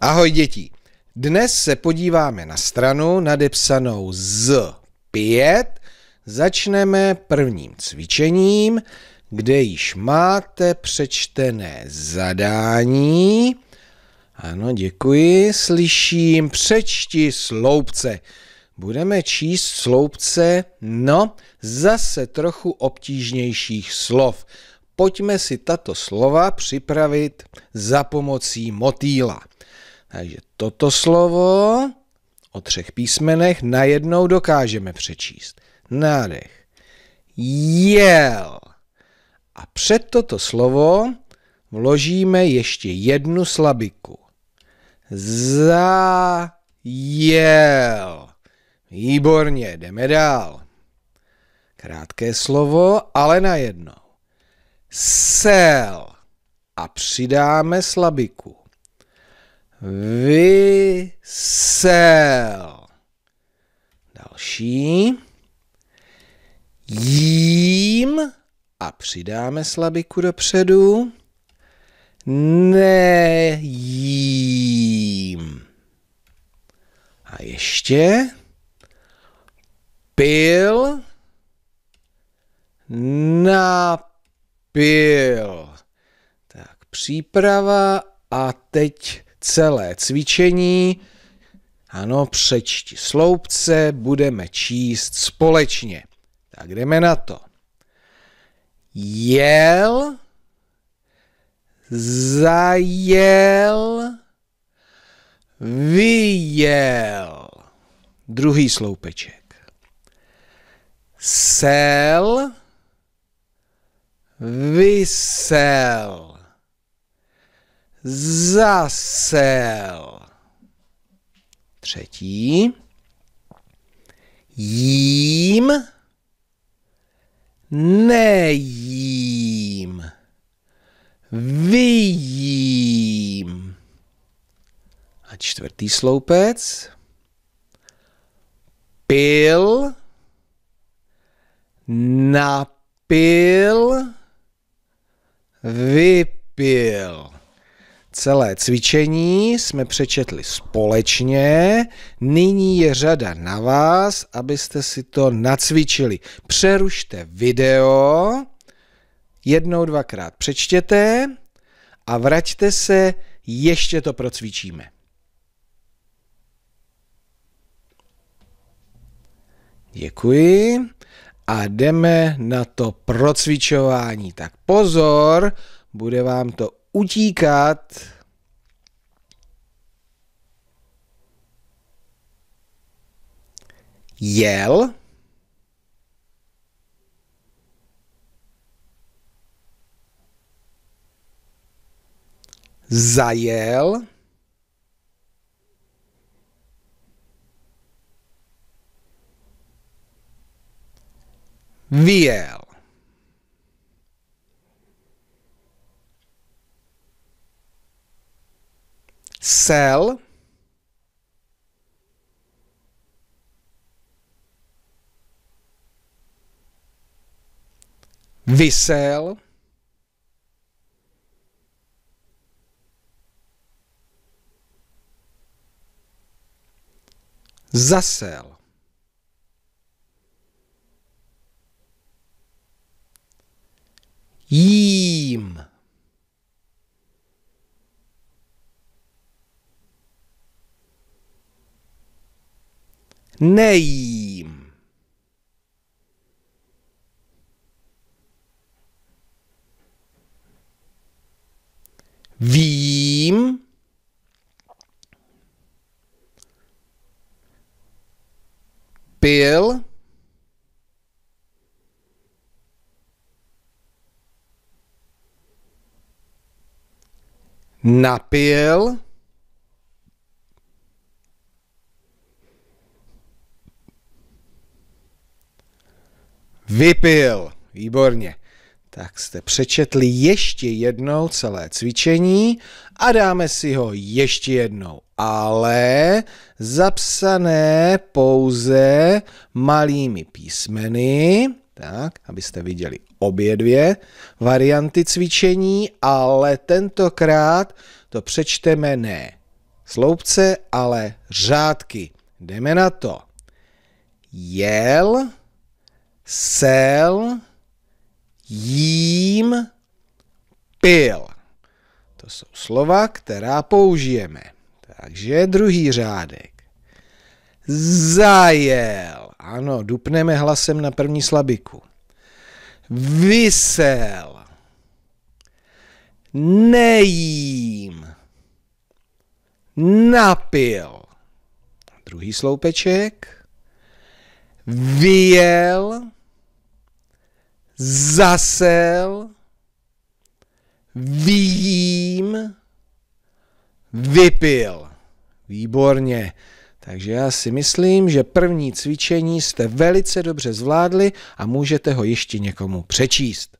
Ahoj děti. Dnes se podíváme na stranu nadepsanou z 5. Začneme prvním cvičením, kde již máte přečtené zadání. Ano, děkuji. Slyším, přečti sloupce. Budeme číst sloupce, no, zase trochu obtížnějších slov. Pojďme si tato slova připravit za pomocí motýla. Takže toto slovo o třech písmenech najednou dokážeme přečíst. Nádech. Jel. A před toto slovo vložíme ještě jednu slabiku. Zajel. Výborně, jdeme dál. Krátké slovo, ale najednou. Sel. A přidáme slabiku vysel. Další. Jím a přidáme slabiku dopředu. Nejím. A ještě pil, napil. Tak příprava a teď celé cvičení. Ano, přečti sloupce, budeme číst společně. Tak jdeme na to. Jel, zajel, vyjel. Druhý sloupeček. Sel, vysel zasel. Třetí. Jím nejím. Vyjím. A čtvrtý sloupec. Pil, napil, vypil Celé cvičení jsme přečetli společně, nyní je řada na vás, abyste si to nacvičili. Přerušte video, jednou, dvakrát přečtěte a vraťte se, ještě to procvičíme. Děkuji a jdeme na to procvičování. Tak pozor, bude vám to utíkat. Jel. Zajel. Vyjel. sell vysel, zasel. Jí nejím. Vím, byl, napil, Vypil. Výborně. Tak jste přečetli ještě jednou celé cvičení a dáme si ho ještě jednou, ale zapsané pouze malými písmeny, tak, abyste viděli obě dvě varianty cvičení, ale tentokrát to přečteme ne sloupce, ale řádky. Jdeme na to. Jel sel, jím, pil. To jsou slova, která použijeme. Takže druhý řádek. Zajel. Ano, dupneme hlasem na první slabiku. Vysel. Nejím. Napil. Druhý sloupeček. Vyjel zasel, vím, vypil. Výborně. Takže já si myslím, že první cvičení jste velice dobře zvládli a můžete ho ještě někomu přečíst.